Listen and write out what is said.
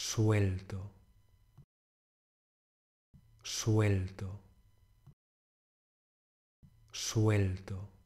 suelto, suelto, suelto.